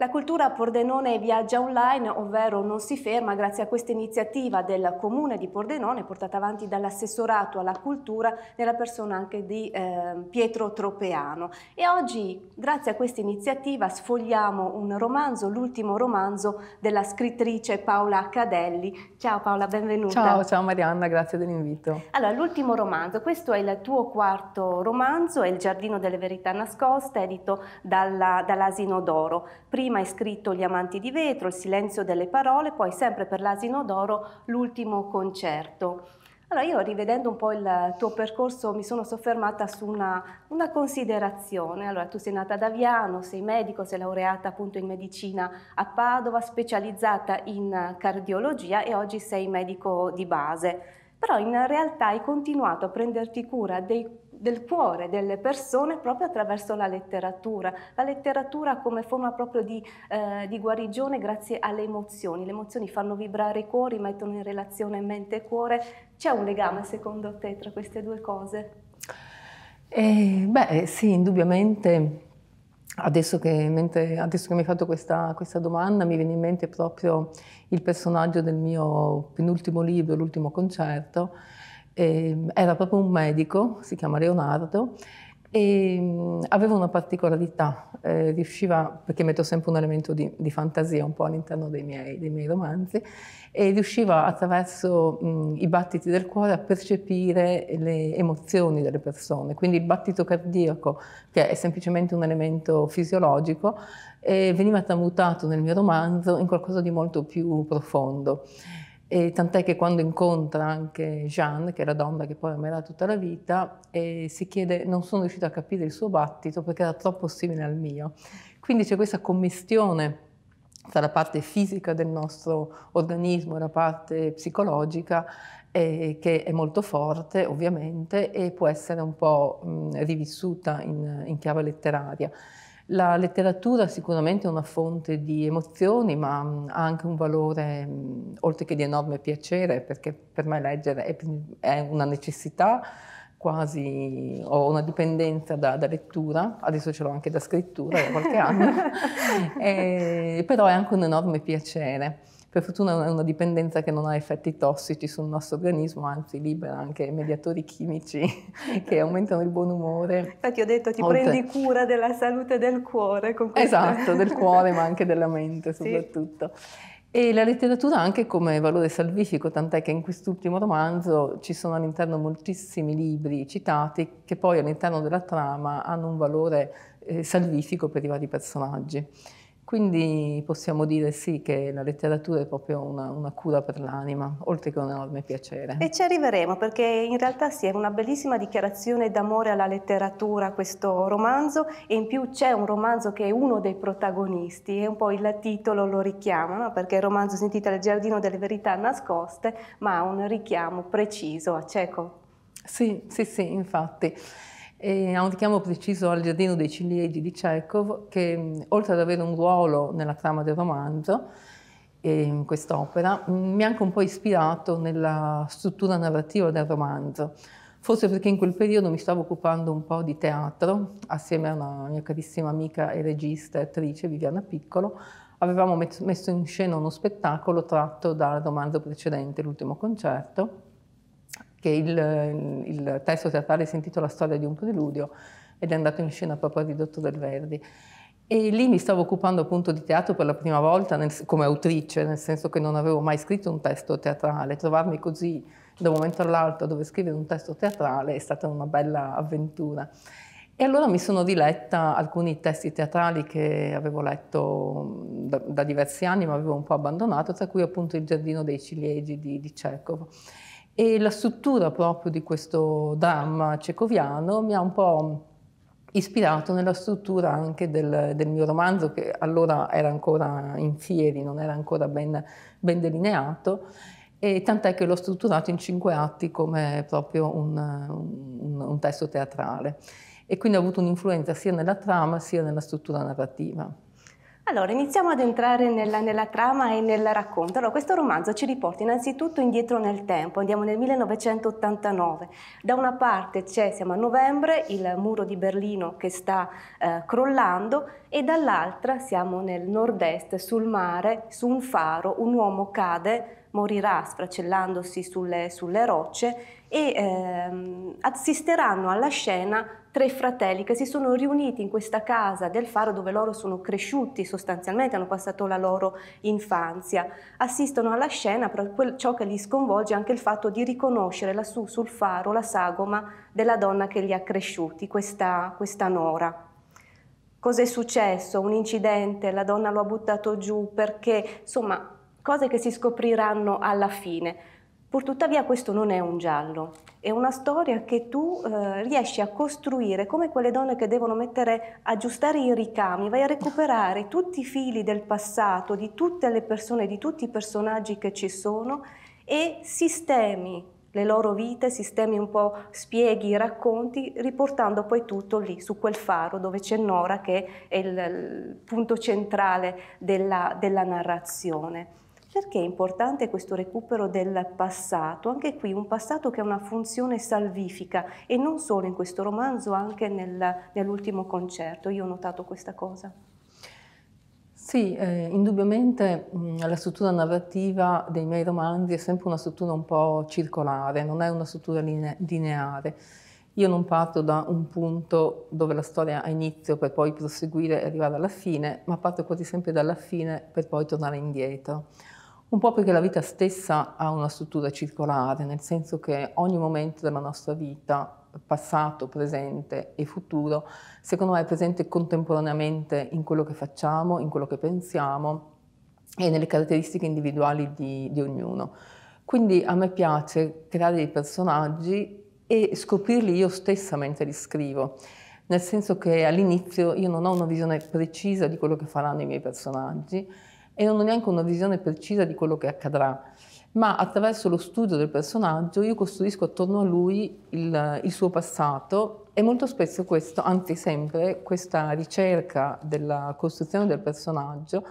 La cultura Pordenone viaggia online, ovvero non si ferma, grazie a questa iniziativa del comune di Pordenone portata avanti dall'assessorato alla cultura nella persona anche di eh, Pietro Tropeano. E oggi, grazie a questa iniziativa, sfogliamo un romanzo, l'ultimo romanzo della scrittrice Paola Cadelli. Ciao Paola, benvenuta. Ciao, ciao Marianna, grazie dell'invito. Allora, l'ultimo romanzo, questo è il tuo quarto romanzo, è Il giardino delle verità nascoste, edito dall'Asino dall d'Oro Prima hai scritto Gli amanti di vetro, Il silenzio delle parole, poi sempre per l'asino d'oro L'ultimo concerto. Allora io rivedendo un po' il tuo percorso mi sono soffermata su una, una, considerazione. Allora tu sei nata ad Aviano, sei medico, sei laureata appunto in medicina a Padova, specializzata in cardiologia e oggi sei medico di base. Però in realtà hai continuato a prenderti cura dei del cuore delle persone proprio attraverso la letteratura, la letteratura come forma proprio di, eh, di guarigione grazie alle emozioni, le emozioni fanno vibrare i cuori, mettono in relazione mente e cuore, c'è un legame secondo te tra queste due cose? Eh, beh eh, sì, indubbiamente Adesso che, mentre, adesso che, mi hai fatto questa, questa, domanda mi viene in mente proprio il personaggio del mio penultimo libro, l'ultimo concerto, Ehm, era proprio un medico, si chiama Leonardo, e mm, aveva una particolarità, eh, riusciva, perché metto sempre un elemento di, di fantasia un po' all'interno dei miei, dei miei romanzi, e riusciva attraverso mh, mm, i battiti del cuore a percepire le emozioni delle persone, quindi il battito cardiaco, che è semplicemente un elemento fisiologico, eh, veniva tramutato nel mio romanzo in qualcosa di molto più profondo. E tant'è che quando incontra anche Jeanne, che è la donna che poi amerà tutta la vita, e si chiede, non sono riuscita a capire il suo battito perché era troppo simile al mio. Quindi c'è questa commistione tra la parte fisica del nostro organismo e la parte psicologica eh, che è molto forte ovviamente e può essere un po' mh, rivissuta in, in chiave letteraria. La letteratura sicuramente è una fonte di emozioni, ma mm, ha anche un valore, mm, oltre che di enorme piacere, perché per me leggere è una necessità, quasi ho una dipendenza da, da lettura, adesso ce l'ho anche da scrittura da qualche anno, e, eh, però è anche un enorme piacere. Per fortuna è una dipendenza che non ha effetti tossici sul nostro organismo, anzi libera anche mediatori chimici che aumentano il buon umore. Infatti ho detto ti Oltre... prendi cura della salute del cuore. Con questa... Esatto, del cuore ma anche della mente soprattutto. Sì. E la letteratura anche come valore salvifico, tant'è che in quest'ultimo romanzo ci sono all'interno moltissimi libri citati che poi all'interno della trama hanno un valore eh, salvifico per i vari personaggi. Quindi possiamo dire sì che la letteratura è proprio una, una cura per l'anima, oltre che un enorme piacere. E ci arriveremo perché in realtà sì, è una bellissima dichiarazione d'amore alla letteratura questo romanzo e in più c'è un romanzo che è uno dei protagonisti e un po' il titolo lo richiama, no? perché il romanzo si intitola Il giardino delle verità nascoste, ma ha un richiamo preciso a cieco. Sì, sì, sì, infatti. E ha un richiamo preciso al Giardino dei Ciliegi di Chekhov, che mm, oltre ad avere un ruolo nella trama del romanzo, in quest'opera, mm, mi ha anche un po' ispirato nella struttura narrativa del romanzo. Forse perché in quel periodo mi stavo occupando un po' di teatro, assieme a una mia carissima amica e regista e attrice, Viviana Piccolo, avevamo messo in scena uno spettacolo tratto dal romanzo precedente, L'ultimo concerto, che il, il testo teatrale si intitola Storia di un preludio ed è andato in scena proprio a ridotto del Verdi. E lì mi stavo occupando appunto di teatro per la prima volta nel, come autrice, nel senso che non avevo mai scritto un testo teatrale. Trovarmi così da un momento all'altro dove scrivere un testo teatrale è stata una bella avventura. E allora mi sono riletta alcuni testi teatrali che avevo letto da, da diversi anni, ma avevo un po' abbandonato, tra cui appunto Il giardino dei ciliegi di, di Chekhov. E la struttura proprio di questo dramma cecoviano mi ha un po' ispirato nella struttura anche del, del, mio romanzo, che allora era ancora in fieri, non era ancora ben, ben delineato, e tant'è che l'ho strutturato in cinque atti come proprio un, un, un testo teatrale. E quindi ha avuto un'influenza sia nella trama sia nella struttura narrativa. Allora, iniziamo ad entrare nella, nella, trama e nel racconto. Allora, questo romanzo ci riporta innanzitutto indietro nel tempo, andiamo nel 1989. Da una parte siamo a novembre, il muro di Berlino che sta eh, crollando e dall'altra siamo nel nord-est, sul mare, su un faro, un uomo cade morirà sfracellandosi sulle, sulle rocce e ehm, assisteranno alla scena tre fratelli che si sono riuniti in questa casa del faro dove loro sono cresciuti sostanzialmente, hanno passato la loro infanzia. Assistono alla scena, però quel, ciò che li sconvolge è anche il fatto di riconoscere lassù sul faro la sagoma della donna che li ha cresciuti, questa, questa nora. Cos'è successo? Un incidente, la donna lo ha buttato giù perché, insomma, cose che si scopriranno alla fine. Purtuttavia questo non è un giallo, è una storia che tu eh, riesci a costruire come quelle donne che devono mettere, aggiustare i ricami, vai a recuperare tutti i fili del passato, di tutte le persone, di tutti i personaggi che ci sono e sistemi le loro vite, sistemi un po', spieghi, racconti, riportando poi tutto lì, su quel faro dove c'è Nora che è il, il punto centrale della, della narrazione. Perché è importante questo recupero del passato? Anche qui un passato che ha una funzione salvifica e non solo in questo romanzo, anche nel, nell'ultimo concerto. Io ho notato questa cosa. Sì, eh, indubbiamente mh, la struttura narrativa dei miei romanzi è sempre una struttura un po' circolare, non è una struttura line- lineare. Io non parto da un punto dove la storia ha inizio per poi proseguire e arrivare alla fine, ma parto quasi sempre dalla fine per poi tornare indietro. Un po' perché la vita stessa ha una struttura circolare, nel senso che ogni momento della nostra vita, passato, presente e futuro, secondo me è presente contemporaneamente in quello che facciamo, in quello che pensiamo e nelle caratteristiche individuali di, di ognuno. Quindi a me piace creare dei personaggi e scoprirli io stessa mentre li scrivo nel senso che all'inizio io non ho una visione precisa di quello che faranno i miei personaggi, e non ho neanche una visione precisa di quello che accadrà. Ma attraverso lo studio del personaggio io costruisco attorno a lui il, il suo passato e molto spesso questo, anzi sempre, questa ricerca della costruzione del personaggio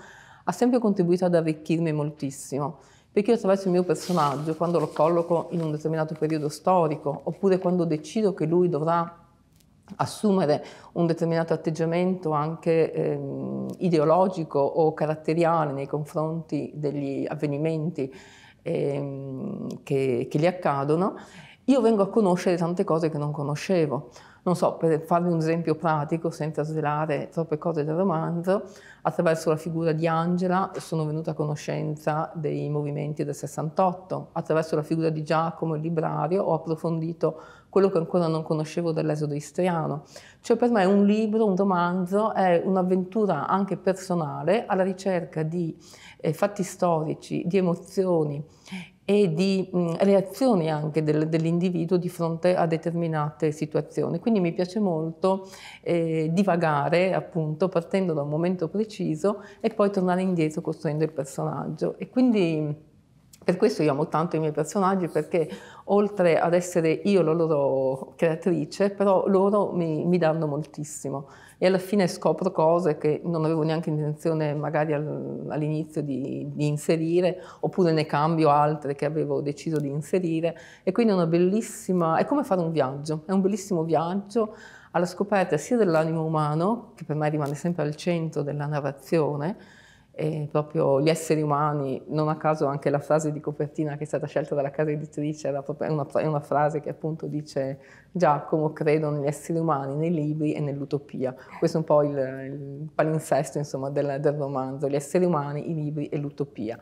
ha sempre contribuito ad arricchirmi moltissimo perché io attraverso il mio personaggio, quando lo colloco in un determinato periodo storico, oppure quando decido che lui dovrà assumere un determinato atteggiamento anche ehm, ideologico o caratteriale nei confronti degli avvenimenti ehm, che, che gli accadono, io vengo a conoscere tante cose che non conoscevo non so, per farvi un esempio pratico, senza svelare troppe cose del romanzo, attraverso la figura di Angela sono venuta a conoscenza dei movimenti del 68, attraverso la figura di Giacomo, il librario, ho approfondito quello che ancora non conoscevo dell'esodo istriano. Cioè per me un libro, un romanzo, è un'avventura anche personale alla ricerca di eh, fatti storici, di emozioni e di mh, mm, reazioni anche del, dell'individuo di fronte a determinate situazioni. Quindi mi piace molto eh, divagare, appunto, partendo da un momento preciso e poi tornare indietro costruendo il personaggio. E quindi mm, per questo io amo tanto i miei personaggi perché oltre ad essere io la loro creatrice, però loro mi, mi danno moltissimo e alla fine scopro cose che non avevo neanche intenzione magari all'inizio di, di inserire oppure ne cambio altre che avevo deciso di inserire e quindi è una bellissima, è come fare un viaggio, è un bellissimo viaggio alla scoperta sia dell'animo umano, che per me rimane sempre al centro della narrazione, e proprio gli esseri umani, non a caso anche la frase di copertina che è stata scelta dalla casa editrice è una, una, frase che appunto dice Giacomo credo negli esseri umani, nei libri e nell'utopia. Questo è un po' il, il palinsesto insomma, del, del, romanzo, gli esseri umani, i libri e l'utopia.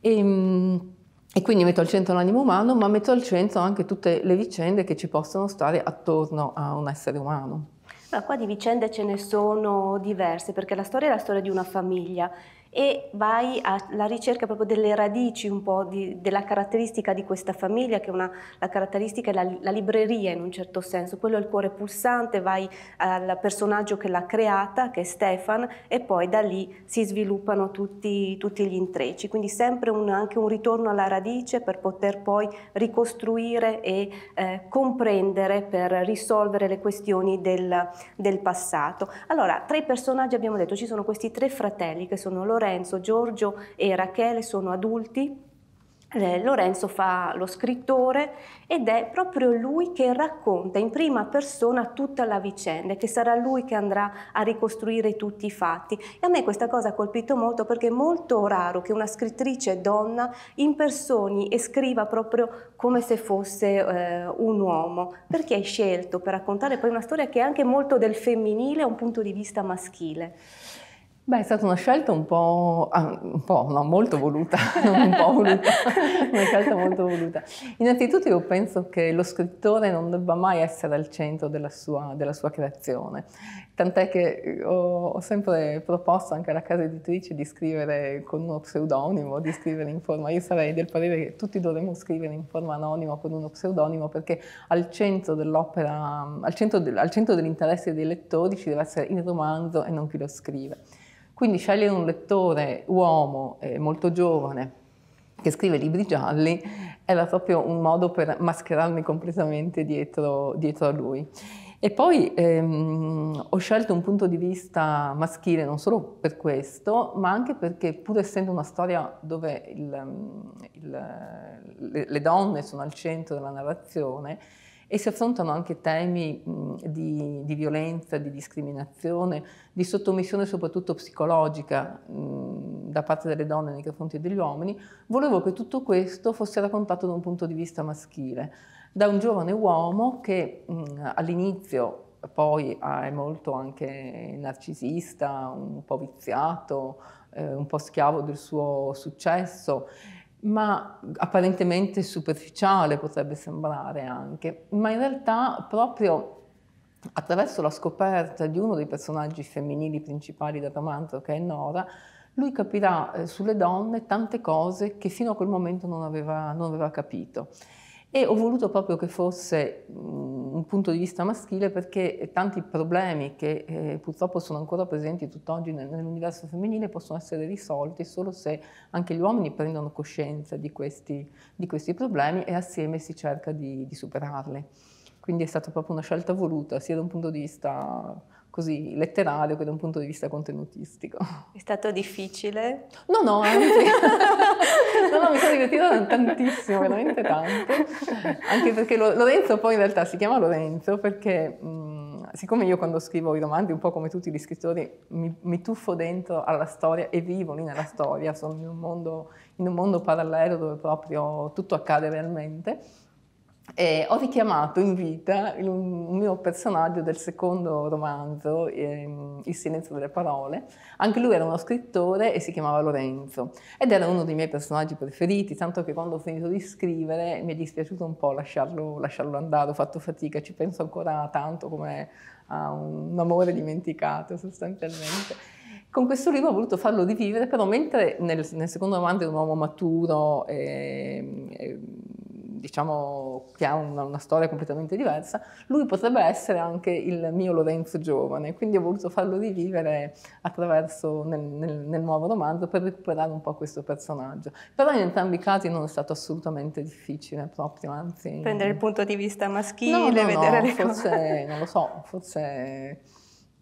E, ehm, e quindi metto al centro l'animo umano, ma metto al centro anche tutte le vicende che ci possono stare attorno a un essere umano. Ma qua di vicende ce ne sono diverse, perché la storia è la storia di una famiglia e vai alla ricerca proprio delle radici un po' di, della caratteristica di questa famiglia, che una, la caratteristica è la, la, libreria in un certo senso, quello è il cuore pulsante, vai al personaggio che l'ha creata, che è Stefan, e poi da lì si sviluppano tutti, tutti gli intrecci, quindi sempre un, anche un ritorno alla radice per poter poi ricostruire e eh, comprendere per risolvere le questioni del, del passato. Allora, tra i personaggi abbiamo detto ci sono questi tre fratelli che sono loro Lorenzo, Giorgio e Rachele sono adulti, eh, Lorenzo fa lo scrittore ed è proprio lui che racconta in prima persona tutta la vicenda, che sarà lui che andrà a ricostruire tutti i fatti. E a me questa cosa ha colpito molto perché è molto raro che una scrittrice donna impersoni e scriva proprio come se fosse eh, un uomo, perché hai scelto per raccontare poi una storia che è anche molto del femminile, a un punto di vista maschile. Beh, è stata una scelta un po', ah, un po' no, molto voluta, un po' voluta, una scelta molto voluta. Innanzitutto io penso che lo scrittore non debba mai essere al centro della sua, della sua creazione, tant'è che eh, ho, ho, sempre proposto anche alla casa editrice di scrivere con uno pseudonimo, di scrivere in forma, io sarei del parere che tutti dovremmo scrivere in forma anonima con uno pseudonimo perché al centro dell'opera, al centro, de, al centro dell'interesse dei lettori ci deve essere il romanzo e non chi lo scrive. Quindi scegliere un lettore uomo eh, molto giovane che scrive libri gialli era proprio un modo per mascherarmi completamente dietro, dietro a lui. E poi ehm, ho scelto un punto di vista maschile non solo per questo, ma anche perché pur essendo una storia dove il, il, le, le donne sono al centro della narrazione, e si affrontano anche temi di, di violenza, di discriminazione, di sottomissione soprattutto psicologica mh, da parte delle donne nei confronti degli uomini, volevo che tutto questo fosse raccontato da un punto di vista maschile, da un giovane uomo che mh, all'inizio poi è molto anche narcisista, un po' viziato, eh, un po' schiavo del suo successo ma apparentemente superficiale potrebbe sembrare anche, ma in realtà proprio attraverso la scoperta di uno dei personaggi femminili principali del romanzo, che è Nora, lui capirà eh, sulle donne tante cose che fino a quel momento non aveva, non aveva capito e ho voluto proprio che fosse mm, un punto di vista maschile perché tanti problemi che eh, purtroppo sono ancora presenti tutt'oggi nell'universo femminile possono essere risolti solo se anche gli uomini prendono coscienza di questi, di questi problemi e assieme si cerca di, di superarli. Quindi è stata proprio una scelta voluta sia da un punto di vista così letterario che da un punto di vista contenutistico. È stato difficile? No, no, anzi, no, no, mi sono divertita tantissimo, veramente tanto, anche perché Lorenzo poi in realtà si chiama Lorenzo perché... Mh, siccome io quando scrivo i romanzi, un po' come tutti gli scrittori, mi, mi tuffo dentro alla storia e vivo lì nella storia, sono in un mondo, in un mondo parallelo dove proprio tutto accade realmente, e ho richiamato in vita un mio personaggio del secondo romanzo, ehm, Il silenzio delle parole. Anche lui era uno scrittore e si chiamava Lorenzo ed era uno dei miei personaggi preferiti, tanto che quando ho finito di scrivere mi è dispiaciuto un po' lasciarlo, lasciarlo andare, ho fatto fatica, ci penso ancora tanto come a un amore dimenticato sostanzialmente con questo libro ho voluto farlo rivivere, però mentre nel, nel secondo romanzo è un uomo maturo, eh, diciamo, che ha una, una, storia completamente diversa, lui potrebbe essere anche il mio Lorenzo giovane, quindi ho voluto farlo rivivere attraverso nel, nel, nel nuovo romanzo per recuperare un po' questo personaggio. Però in entrambi i casi non è stato assolutamente difficile, proprio, anzi... Prendere il punto di vista maschile, no, no, vedere no, le forse, cose... non lo so, forse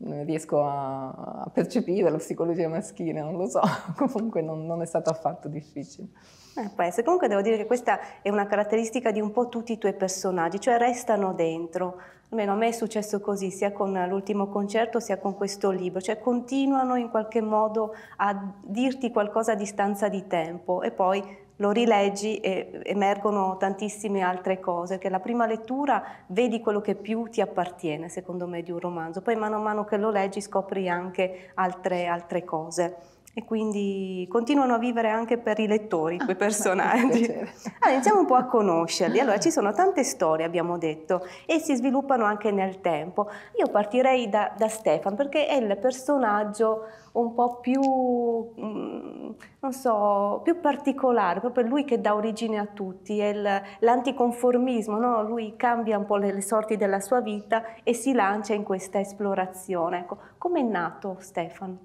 riesco a, a percepire la psicologia maschile, non lo so, comunque non, non è stato affatto difficile. Eh, può essere. Comunque devo dire che questa è una caratteristica di un po' tutti i tuoi personaggi, cioè restano dentro. Almeno a me è successo così, sia con l'ultimo concerto sia con questo libro, cioè continuano in qualche modo a dirti qualcosa a distanza di tempo e poi lo rileggi e emergono tantissime altre cose, che la prima lettura vedi quello che più ti appartiene, secondo me, di un romanzo, poi mano a mano che lo leggi scopri anche altre, altre cose e quindi continuano a vivere anche per i lettori ah, quei personaggi. Allora, ah, iniziamo un po' a conoscerli. Allora, ci sono tante storie, abbiamo detto, e si sviluppano anche nel tempo. Io partirei da, da Stefan perché è il personaggio un po' più, mm, non so, più particolare, proprio lui che dà origine a tutti, è l'anticonformismo, no? lui cambia un po' le, le, sorti della sua vita e si lancia in questa esplorazione. Ecco, come è nato Stefan?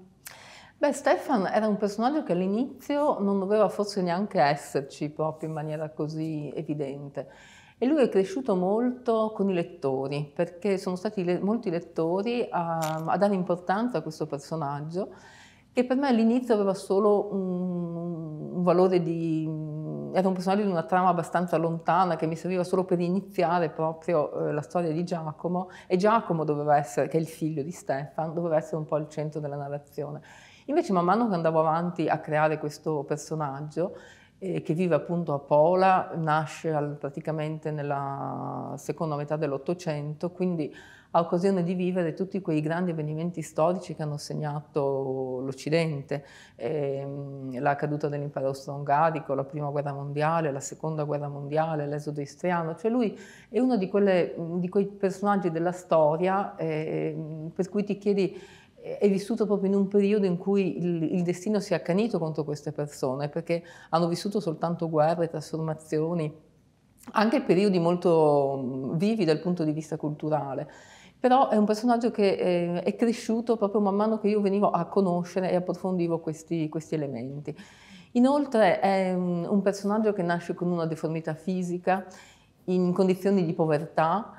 Beh, Stefan era un personaggio che all'inizio non doveva forse neanche esserci proprio in maniera così evidente. E lui è cresciuto molto con i lettori, perché sono stati le molti lettori a, a dare importanza a questo personaggio, che per me all'inizio aveva solo un, un valore di era un personaggio di una trama abbastanza lontana che mi serviva solo per iniziare proprio eh, la storia di Giacomo e Giacomo doveva essere, che è il figlio di Stefan, doveva essere un po' al centro della narrazione. Invece man mano che andavo avanti a creare questo personaggio, eh, che vive appunto a Pola, nasce al, praticamente nella seconda metà dell'Ottocento, quindi ha occasione di vivere tutti quei grandi avvenimenti storici che hanno segnato l'Occidente, ehm, la caduta dell'impero austro-ungarico, la prima guerra mondiale, la seconda guerra mondiale, l'esodo istriano, cioè lui è uno di, quelle, di quei personaggi della storia eh, per cui ti chiedi è vissuto proprio in un periodo in cui il, il destino si è accanito contro queste persone, perché hanno vissuto soltanto guerre, trasformazioni, anche periodi molto vivi dal punto di vista culturale. Però è un personaggio che eh, è cresciuto proprio man mano che io venivo a conoscere e approfondivo questi, questi elementi. Inoltre è un personaggio che nasce con una deformità fisica, in condizioni di povertà,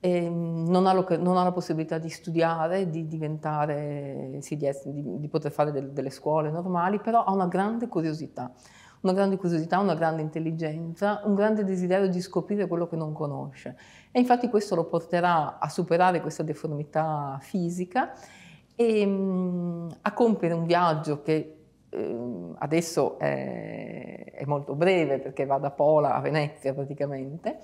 Ehm, non ha, non, ha la possibilità di studiare, di diventare, sì, di, essere, di, di, poter fare del, delle scuole normali, però ha una grande curiosità, una grande curiosità, una grande intelligenza, un grande desiderio di scoprire quello che non conosce. E infatti questo lo porterà a superare questa deformità fisica e mh, mm, a compiere un viaggio che ehm, adesso è, è, molto breve perché va da Pola a Venezia praticamente,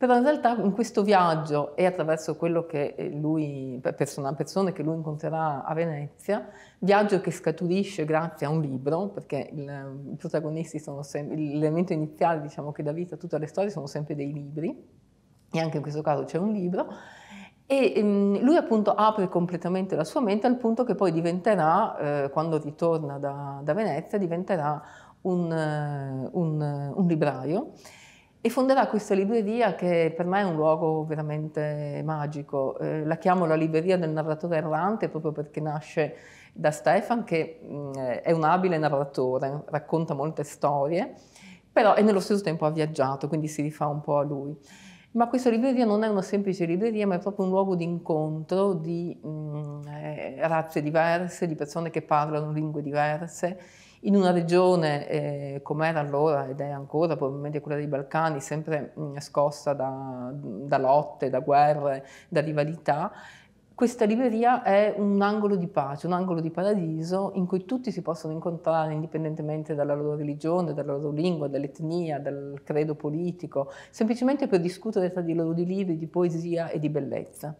però in realtà in questo viaggio e attraverso quello che eh, lui, persona, persone che lui incontrerà a Venezia, viaggio che scaturisce grazie a un libro, perché il, i protagonisti sono sempre, l'elemento iniziale diciamo, che dà vita a tutte le storie sono sempre dei libri, e anche in questo caso c'è un libro, e ehm, lui appunto apre completamente la sua mente al punto che poi diventerà, eh, quando ritorna da, da Venezia, diventerà un, eh, un, un libraio e fonderà questa libreria che per me è un luogo veramente magico. Eh, la chiamo la libreria del narratore errante proprio perché nasce da Stefan, che mh, mm, è un abile narratore, racconta molte storie, però e nello stesso tempo ha viaggiato, quindi si rifà un po' a lui. Ma questa libreria non è una semplice libreria, ma è proprio un luogo di incontro di mh, razze diverse, di persone che parlano lingue diverse in una regione eh, come era allora ed è ancora probabilmente quella dei Balcani, sempre mh, scossa da, da lotte, da guerre, da rivalità, questa libreria è un angolo di pace, un angolo di paradiso in cui tutti si possono incontrare indipendentemente dalla loro religione, dalla loro lingua, dall'etnia, dal credo politico, semplicemente per discutere tra di loro di libri, di poesia e di bellezza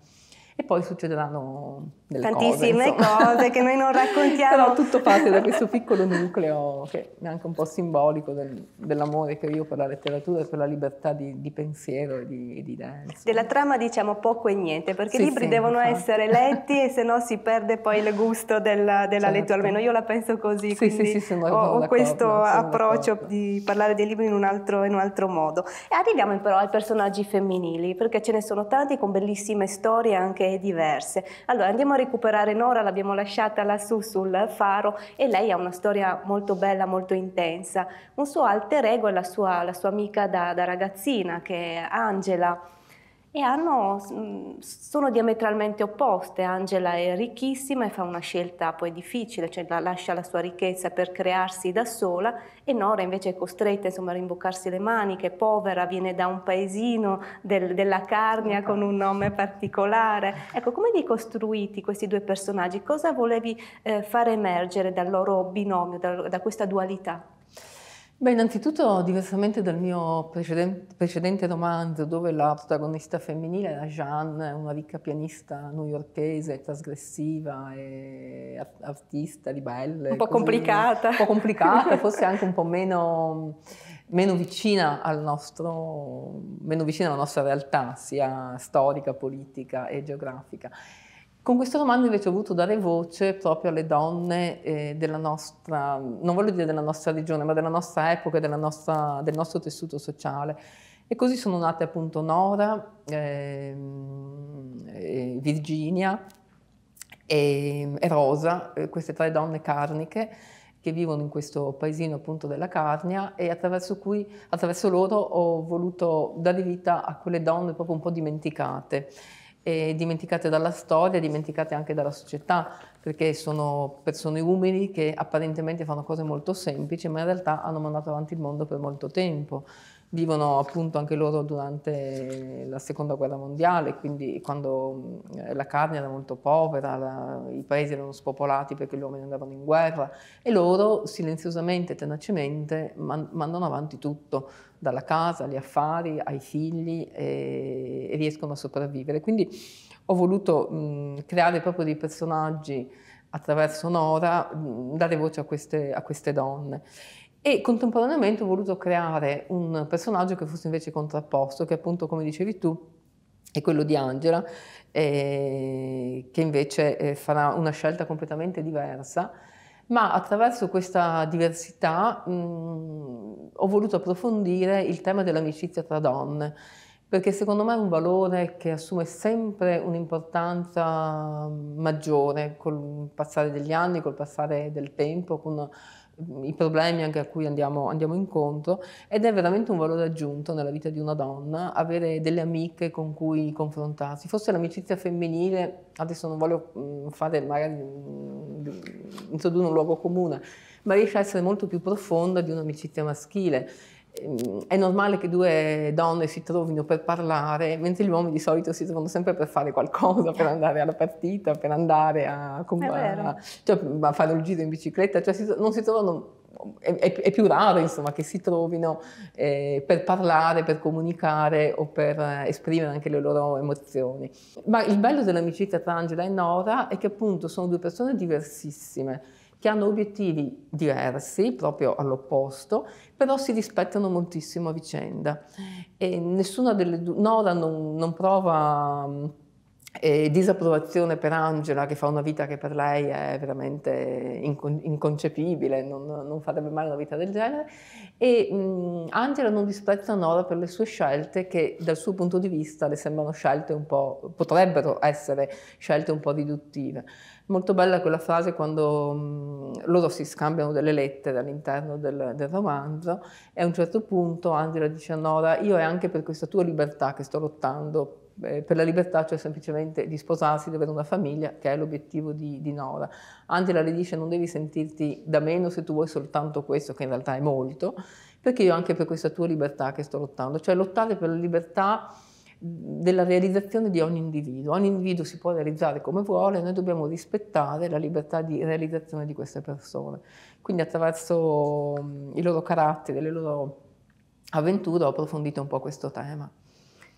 e poi succederanno delle Tantissime cose, cose che noi non raccontiamo. Però tutto parte da questo piccolo nucleo che è anche un po' simbolico del, dell'amore che io per la letteratura e per la libertà di, di pensiero e di, di idee. Della trama diciamo poco e niente, perché sì, i libri sì, devono infatti. essere letti e se no si perde poi il gusto della, della certo. lettura, almeno io la penso così, sì, sì, sì, ho, ho questo approccio di parlare dei libri in un altro, in un altro modo. E arriviamo però ai personaggi femminili, perché ce ne sono tanti con bellissime storie anche idee diverse. Allora andiamo a recuperare Nora, l'abbiamo lasciata lassù sul faro e lei ha una storia molto bella, molto intensa. Un suo alter ego è la sua, la sua amica da, da ragazzina che è Angela e hanno, mm, sono diametralmente opposte. Angela è ricchissima e fa una scelta poi difficile, cioè lascia la sua ricchezza per crearsi da sola e Nora invece è costretta insomma, a rimboccarsi le maniche, povera, viene da un paesino del, della Carnia ecco. con un nome particolare. Ecco, come li costruiti questi due personaggi? Cosa volevi eh, far emergere dal loro binomio, da, da questa dualità? Beh, innanzitutto, diversamente dal mio precedente, precedente, romanzo, dove la protagonista femminile era Jeanne, una ricca pianista newyorkese, trasgressiva, e artista, ribelle. Un po' così, complicata. Un po' complicata, forse anche un po' meno, meno, vicina nostro, meno vicina alla nostra realtà, sia storica, politica e geografica. Con questo romanzo invece ho voluto dare voce proprio alle donne eh, della nostra, non voglio dire della nostra regione, ma della nostra epoca, e del nostro tessuto sociale. E così sono nate appunto Nora, eh, eh, Virginia e, ehm, e Rosa, eh, queste tre donne carniche che vivono in questo paesino appunto della Carnia e attraverso, cui, attraverso loro ho voluto dare vita a quelle donne proprio un po' dimenticate e dimenticate dalla storia, dimenticate anche dalla società, perché sono persone umili che apparentemente fanno cose molto semplici, ma in realtà hanno mandato avanti il mondo per molto tempo vivono appunto anche loro durante la seconda guerra mondiale, quindi quando la carne era molto povera, la, i paesi erano spopolati perché gli uomini andavano in guerra e loro silenziosamente tenacemente man- mandano avanti tutto, dalla casa agli affari, ai figli e, e riescono a sopravvivere. Quindi ho voluto mh, creare proprio dei personaggi attraverso Nora, mh, dare voce a queste, a queste donne e contemporaneamente ho voluto creare un personaggio che fosse invece contrapposto, che appunto come dicevi tu è quello di Angela, eh, che invece eh, farà una scelta completamente diversa, ma attraverso questa diversità mh, mm, ho voluto approfondire il tema dell'amicizia tra donne, perché secondo me è un valore che assume sempre un'importanza maggiore col passare degli anni, col passare del tempo, con i problemi anche a cui andiamo, andiamo, incontro ed è veramente un valore aggiunto nella vita di una donna avere delle amiche con cui confrontarsi. Forse l'amicizia femminile, adesso non voglio mm, fare magari mm, introdurre un luogo comune, ma riesce a essere molto più profonda di un'amicizia maschile Ehm, è normale che due donne si trovino per parlare, mentre gli uomini di solito si trovano sempre per fare qualcosa, per andare alla partita, per andare a, a, cioè, a fare il giro in bicicletta, cioè, si, non si trovano è, è, più raro insomma, che si trovino eh, per parlare, per comunicare o per eh, esprimere anche le loro emozioni. Ma il bello dell'amicizia tra Angela e Nora è che appunto sono due persone diversissime che hanno obiettivi diversi, proprio all'opposto, però si rispettano moltissimo a vicenda. E nessuna delle due, Nora non, non prova mm, eh, disapprovazione per Angela che fa una vita che per lei è veramente incon inconcepibile, non, non, farebbe mai una vita del genere e mh, mm, Angela non disprezza Nora per le sue scelte che dal suo punto di vista le sembrano scelte un po', potrebbero essere scelte un po' riduttive. Molto bella quella frase quando mm, loro si scambiano delle lettere all'interno del, del, romanzo e a un certo punto Angela dice a Nora io è anche per questa tua libertà che sto lottando, eh, per la libertà cioè semplicemente di sposarsi, di avere una famiglia che è l'obiettivo di, di Nora. Angela le dice non devi sentirti da meno se tu vuoi soltanto questo che in realtà è molto, perché io anche per questa tua libertà che sto lottando, cioè lottare per la libertà della realizzazione di ogni individuo. Ogni individuo si può realizzare come vuole, noi dobbiamo rispettare la libertà di realizzazione di queste persone. Quindi attraverso mm, i loro caratteri, le loro avventure ho approfondito un po' questo tema.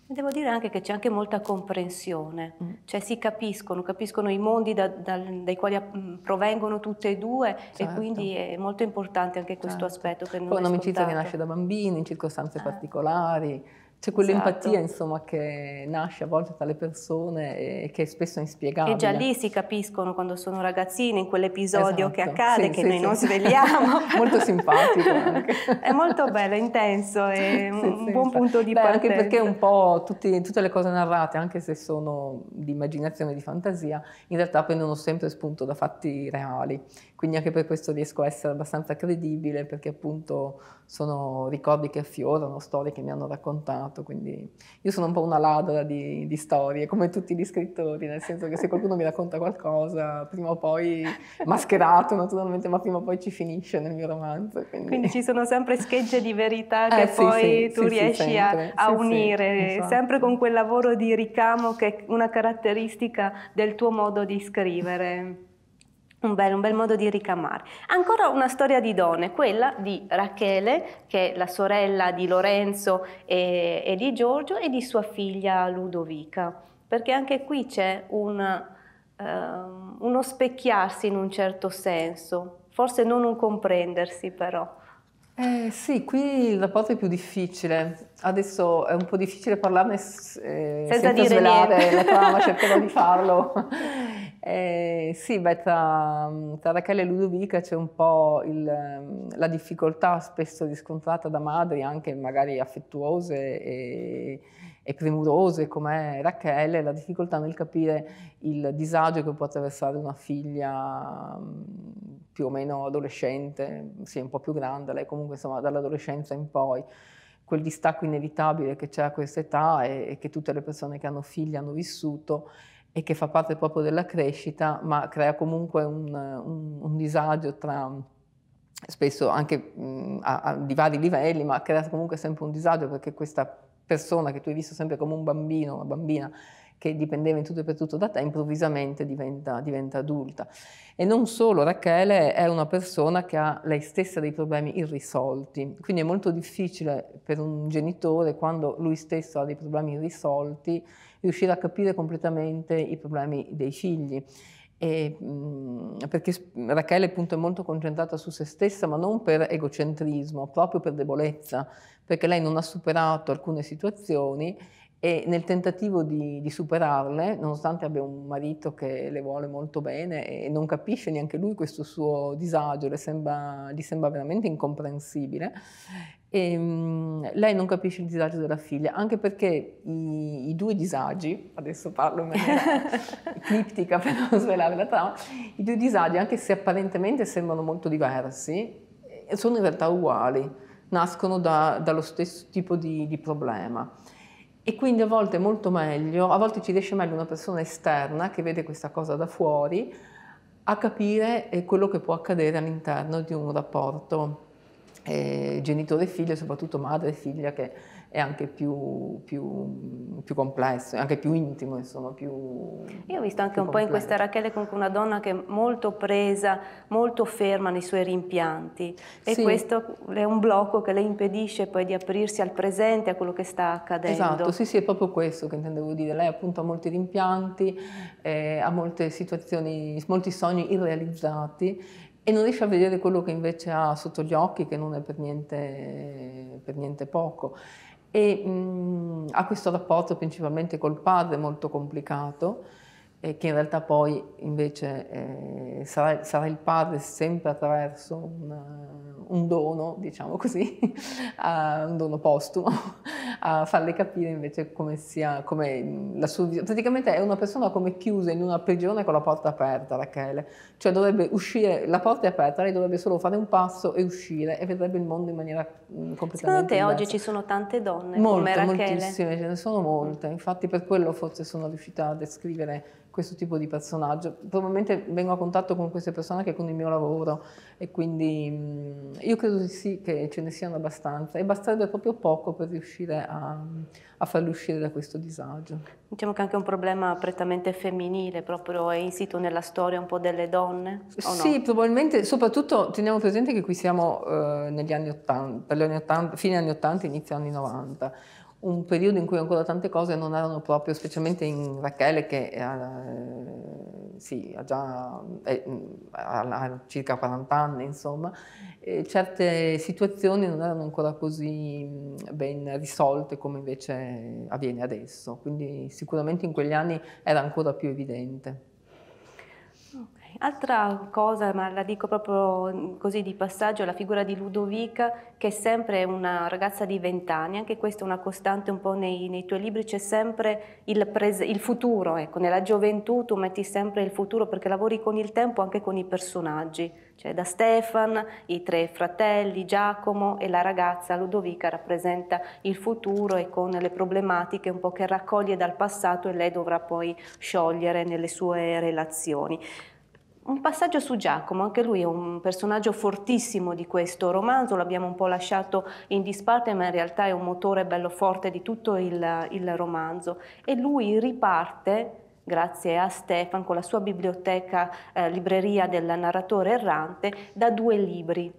Devo dire anche che c'è anche molta comprensione, mm. cioè si capiscono, capiscono i mondi da, da, dai quali mm, provengono tutte e due certo. e quindi è molto importante anche questo certo. aspetto. Che non Poi un'amicizia che nasce da bambini, in circostanze eh. particolari, c'è quell'empatia esatto. insomma, che nasce a volte tra le persone e che è spesso inspiegabile. Che già lì si capiscono quando sono ragazzine, in quell'episodio esatto. che accade, sì, che sì, noi sì. non svegliamo. molto simpatico anche. È molto bello, intenso, è un buon punto di Beh, partenza. Anche perché un po' tutti, tutte le cose narrate, anche se sono di immaginazione, di fantasia, in realtà prendono sempre spunto da fatti reali. Quindi anche per questo riesco a essere abbastanza credibile, perché appunto sono ricordi che affiorano, storie che mi hanno raccontato fatto, quindi io sono un po' una ladra di, di, storie, come tutti gli scrittori, nel senso che se qualcuno mi racconta qualcosa, prima o poi, mascherato naturalmente, ma prima o poi ci finisce nel mio romanzo. Quindi, quindi ci sono sempre schegge di verità eh, che eh, poi sì, sì, tu sì, riesci a, a unire, sempre con quel lavoro di ricamo che è una caratteristica del tuo modo di scrivere. Un bel, un bel, modo di ricamare. Ancora una storia di donne, quella di Rachele, che è la sorella di Lorenzo e, e di Giorgio, e di sua figlia Ludovica, perché anche qui c'è un, eh, uno specchiarsi in un certo senso, forse non un comprendersi però. Eh, sì, qui la parte è più difficile. Adesso è un po' difficile parlarne eh, senza, senza svelare niente. la trama, cercherò di farlo. Eh, sì, beh, tra, tra, Rachele e Ludovica c'è un po' il, ehm, la difficoltà spesso riscontrata da madri, anche magari affettuose e, e premurose come Rachele, la difficoltà nel capire il disagio che può attraversare una figlia mm, più o meno adolescente, sì, un po' più grande, lei comunque insomma dall'adolescenza in poi quel distacco inevitabile che c'è a questa età e, e, che tutte le persone che hanno figli hanno vissuto e che fa parte proprio della crescita, ma crea comunque un, un, un disagio tra spesso anche mh, a, a, di vari livelli, ma crea comunque sempre un disagio perché questa persona che tu hai visto sempre come un bambino, una bambina che dipendeva in tutto e per tutto da te, improvvisamente diventa, diventa adulta. E non solo, Rachele è una persona che ha lei stessa dei problemi irrisolti, quindi è molto difficile per un genitore quando lui stesso ha dei problemi irrisolti riuscire a capire completamente i problemi dei figli. E, mh, mhmm, perché Rachele appunto è molto concentrata su se stessa, ma non per egocentrismo, proprio per debolezza, perché lei non ha superato alcune situazioni e nel tentativo di, di, superarle, nonostante abbia un marito che le vuole molto bene e non capisce neanche lui questo suo disagio, sembra, gli sembra veramente incomprensibile, e, ehm, lei non capisce il disagio della figlia, anche perché i, i due disagi, adesso parlo in maniera criptica per non svelare la trama, i due disagi, anche se apparentemente sembrano molto diversi, eh, sono in realtà uguali, nascono da, dallo stesso tipo di, di problema. E quindi a volte è molto meglio, a volte ci riesce meglio una persona esterna che vede questa cosa da fuori a capire eh, quello che può accadere all'interno di un rapporto eh, genitore e figlio, soprattutto madre e figlia, che è anche più, più, più complesso, anche più intimo, insomma. Più, Io ho visto anche un complesso. po' in questa Rachele comunque una donna che è molto presa, molto ferma nei suoi rimpianti e sì. questo è un blocco che le impedisce poi di aprirsi al presente, a quello che sta accadendo. Esatto, sì, sì, è proprio questo che intendevo dire. Lei appunto ha molti rimpianti, eh, ha molte situazioni, molti sogni irrealizzati e non riesce a vedere quello che invece ha sotto gli occhi, che non è per niente, per niente poco. E mh, ha questo rapporto principalmente col padre molto complicato, eh, che in realtà poi invece eh, sarà, sarà, il padre sempre attraverso una, un dono, diciamo così, uh, un dono postumo, a farle capire invece come sia, come mm, la sua visione. Praticamente è una persona come chiusa in una prigione con la porta aperta, Rachele, cioè dovrebbe uscire, la porta è aperta, lei dovrebbe solo fare un passo e uscire e vedrebbe il mondo in maniera mh, mm, completamente Secondo te diversa. oggi ci sono tante donne molte, come Rachele? Moltissime, ce ne sono mm. molte, infatti per quello forse sono riuscita a descrivere questo tipo di personaggio. Probabilmente vengo a contatto con queste persone anche con il mio lavoro e quindi... Mh, Ehm, io credo di sì che ce ne siano abbastanza e basterebbe proprio poco per riuscire a, a farli uscire da questo disagio. Diciamo che è anche un problema prettamente femminile, proprio è insito nella storia un po' delle donne? No? Sì, probabilmente, soprattutto teniamo presente che qui siamo eh, negli anni 80, per gli anni 80, fine anni 80, inizio anni 90 un periodo in cui ancora tante cose non erano proprio, specialmente in Rachele che eh, sì, ha già eh, ha circa 40 anni, insomma, eh, certe situazioni non erano ancora così ben risolte come invece avviene adesso, quindi sicuramente in quegli anni era ancora più evidente. Altra cosa, ma la dico proprio mm, così di passaggio, la figura di Ludovica, che è sempre una ragazza di vent'anni, anche questa è una costante un po' nei, nei tuoi libri, c'è sempre il, il futuro, ecco, nella gioventù tu metti sempre il futuro perché lavori con il tempo anche con i personaggi, cioè da Stefan, i tre fratelli, Giacomo e la ragazza Ludovica rappresenta il futuro e con le problematiche un po' che raccoglie dal passato e lei dovrà poi sciogliere nelle sue relazioni. Un passaggio su Giacomo, anche lui è un personaggio fortissimo di questo romanzo, l'abbiamo un po' lasciato in disparte, ma in realtà è un motore bello forte di tutto il, il romanzo. E lui riparte grazie a Stefan, con la sua biblioteca eh, libreria del narratore errante, da due libri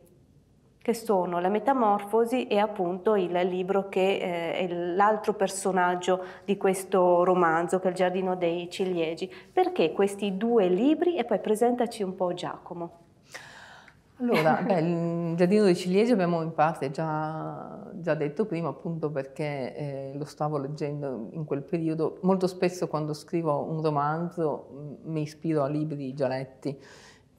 che sono La Metamorfosi e appunto il libro che eh, è l'altro personaggio di questo romanzo, che è Il Giardino dei Ciliegi. Perché questi due libri? E poi presentaci un po' Giacomo. Allora, beh, il Giardino dei Ciliegi abbiamo in parte già, già detto prima, appunto perché eh, lo stavo leggendo in quel periodo. Molto spesso quando scrivo un romanzo mi ispiro a libri già letti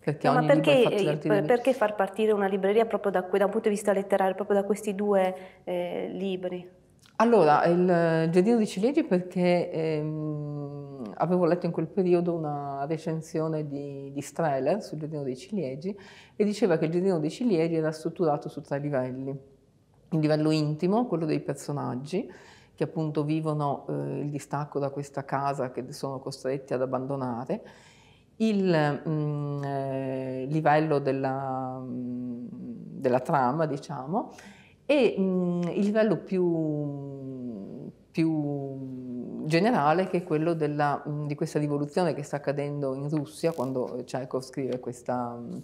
perché, no, ma perché, eh, perché, far partire una libreria proprio da, da, un punto di vista letterario, proprio da questi due eh, libri? Allora, il eh, Giardino di Ciliegi perché ehm, avevo letto in quel periodo una recensione di, di Streller sul Giardino dei Ciliegi e diceva che il Giardino dei Ciliegi era strutturato su tre livelli. Il livello intimo, quello dei personaggi, che appunto vivono eh, il distacco da questa casa che sono costretti ad abbandonare, il mm, eh, livello della, mm, della, trama, diciamo, e mm, il livello più, più, generale che è quello della, mm, di questa rivoluzione che sta accadendo in Russia quando Chekhov scrive questa, mm,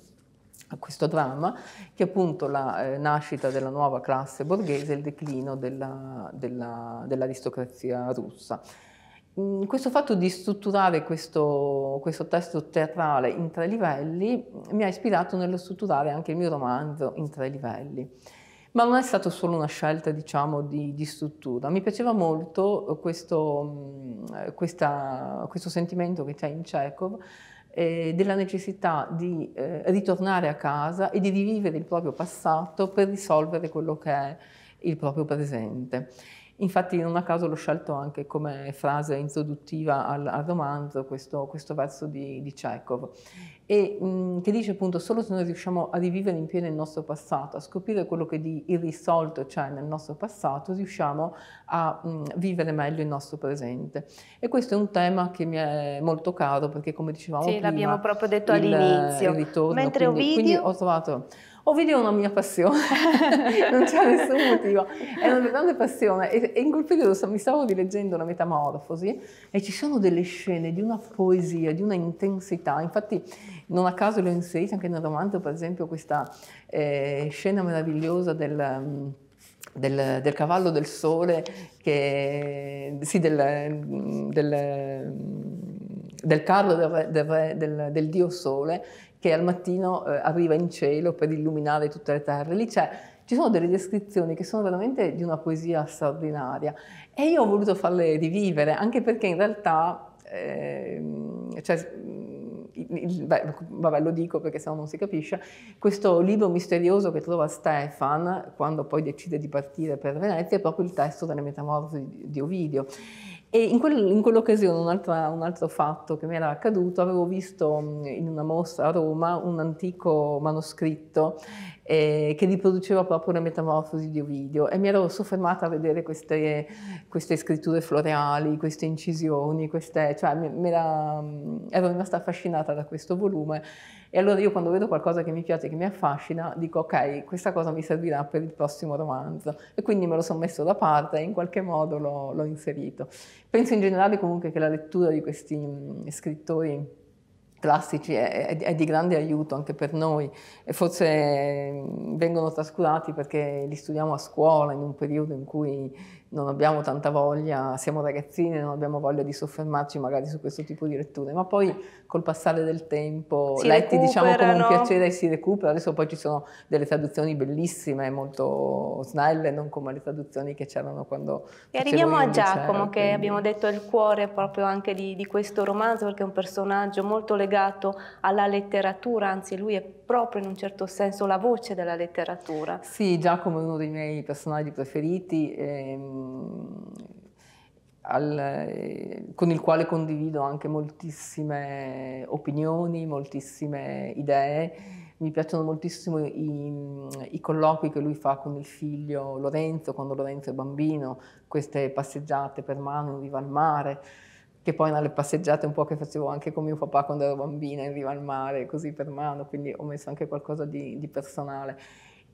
questo dramma, che è appunto la eh, nascita della nuova classe borghese e il declino della, della, dell'aristocrazia russa. Mm, questo fatto di strutturare questo, questo, testo teatrale in tre livelli mm, mi ha ispirato nello strutturare anche il mio romanzo in tre livelli. Ma non è stata solo una scelta, diciamo, di, di, struttura. Mi piaceva molto eh, questo, mm, eh, questa, questo sentimento che c'è in Chekhov eh, della necessità di eh, ritornare a casa e di rivivere il proprio passato per risolvere quello che è il proprio presente. Infatti non a caso l'ho scelto anche come frase introduttiva al, al romanzo, questo, questo, verso di, di Chekhov, e, mh, mm, che dice appunto solo se noi riusciamo a rivivere in pieno il nostro passato, a scoprire quello che di irrisolto c'è nel nostro passato, riusciamo a mh, mm, vivere meglio il nostro presente. E questo è un tema che mi è molto caro perché come dicevamo sì, prima... Sì, l'abbiamo proprio detto il, all'inizio. Il ritorno, Mentre quindi, Ovidio... Quindi ho trovato ho video è una mia passione, non c'è nessun motivo, è una grande passione e, in quel periodo mi stavo rileggendo la Metamorfosi e ci sono delle scene di una poesia, di una intensità, infatti non a caso le ho inserite anche nel romanzo per esempio questa eh, scena meravigliosa del... Mm, del, del, cavallo del sole, che, sì, del, del, mm, del carro del, del, dio sole, che al mattino eh, arriva in cielo per illuminare tutte le terre. Lì c'è, ci sono delle descrizioni che sono veramente di una poesia straordinaria e io ho voluto farle rivivere, anche perché in realtà, eh, cioè, Beh, vabbè, lo dico perché sennò non si capisce, questo libro misterioso che trova Stefan quando poi decide di partire per Venezia è proprio il testo delle Metamorfosi di Ovidio. E in, quel, in quell'occasione un altro, un altro, fatto che mi era accaduto, avevo visto mm, in una mostra a Roma un antico manoscritto eh, che riproduceva proprio le metamorfosi di Ovidio e mi ero soffermata a vedere queste, queste scritture floreali, queste incisioni, queste, cioè, mi, mi era, ero rimasta affascinata da questo volume e allora io quando vedo qualcosa che mi piace, che mi affascina, dico ok, questa cosa mi servirà per il prossimo romanzo. E quindi me lo sono messo da parte e in qualche modo l'ho, l'ho inserito. Penso in generale comunque che la lettura di questi mm, scrittori classici è, è, di grande aiuto anche per noi e forse mm, vengono trascurati perché li studiamo a scuola in un periodo in cui non abbiamo tanta voglia, siamo ragazzine, non abbiamo voglia di soffermarci magari su questo tipo di letture, ma poi col passare del tempo si letti diciamo con un piacere e si recupera, adesso poi ci sono delle traduzioni bellissime, molto snelle, non come le traduzioni che c'erano quando... E arriviamo a Giacomo che quindi. abbiamo detto è il cuore proprio anche di, di questo romanzo perché è un personaggio molto legato alla letteratura, anzi lui è proprio in un certo senso la voce della letteratura. Sì, Giacomo è uno dei miei personaggi preferiti. Ehm, Mm, al, eh, con il quale condivido anche moltissime opinioni, moltissime idee. Mi piacciono moltissimo i, i, colloqui che lui fa con il figlio Lorenzo, quando Lorenzo è bambino, queste passeggiate per mano in riva al mare, che poi nelle passeggiate un po' che facevo anche con mio papà quando ero bambina in riva al mare, così per mano, quindi ho messo anche qualcosa di, di personale.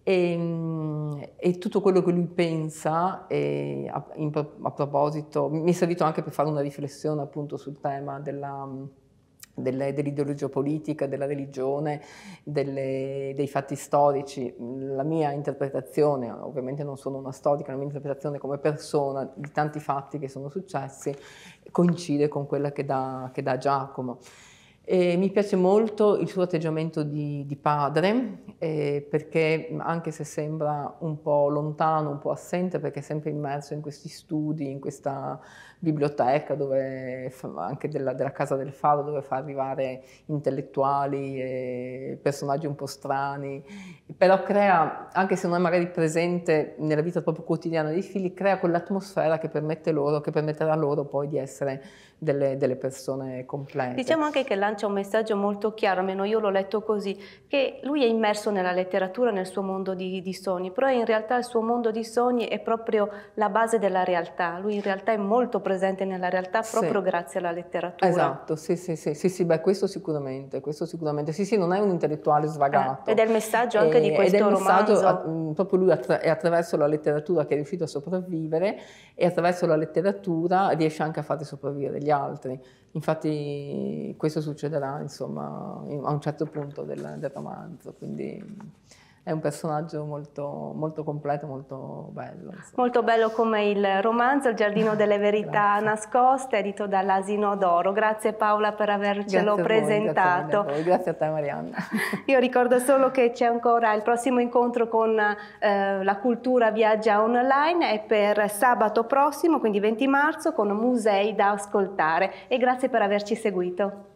E, ehm, e, tutto quello che lui pensa e, a, in, a, proposito mi è servito anche per fare una riflessione appunto sul tema della, delle, dell'ideologia politica, della religione, delle, dei fatti storici. La mia interpretazione, ovviamente non sono una storica, la mia interpretazione come persona di tanti fatti che sono successi coincide con quella che dà, che dà Giacomo. E mi piace molto il suo atteggiamento di, di padre, eh, perché anche se sembra un po' lontano, un po' assente, perché è sempre immerso in questi studi, in questa biblioteca, dove, anche della, della Casa del Faro, dove fa arrivare intellettuali, e personaggi un po' strani, però crea, anche se non è magari presente nella vita proprio quotidiana dei figli, crea quell'atmosfera che permette loro, che permetterà loro poi di essere delle, delle persone complete. Diciamo anche che lancia un messaggio molto chiaro, almeno io l'ho letto così, che lui è immerso nella letteratura, nel suo mondo di, di sogni, però in realtà il suo mondo di sogni è proprio la base della realtà, lui in realtà è molto presente nella realtà proprio sì. grazie alla letteratura. Esatto, sì sì, sì, sì, sì, beh questo sicuramente, questo sicuramente, sì sì, non è un intellettuale svagato. Eh, ed è il messaggio anche eh, di questo ed è il romanzo. Messaggio, mm, proprio lui attra- è attraverso la letteratura che è riuscito a sopravvivere e attraverso la letteratura riesce anche a fare sopravvivere gli gli altri. Infatti questo succederà insomma, a un certo punto del, del romanzo, quindi è un personaggio molto, molto completo, molto bello. Insomma. Molto bello come il romanzo Il giardino delle verità nascoste, edito dall'Asino d'Oro. Grazie Paola per avercelo grazie presentato. A voi, grazie, a te Marianna. Io ricordo solo che c'è ancora il prossimo incontro con eh, la cultura viaggia online è per sabato prossimo, quindi 20 marzo, con musei da ascoltare. E grazie per averci seguito.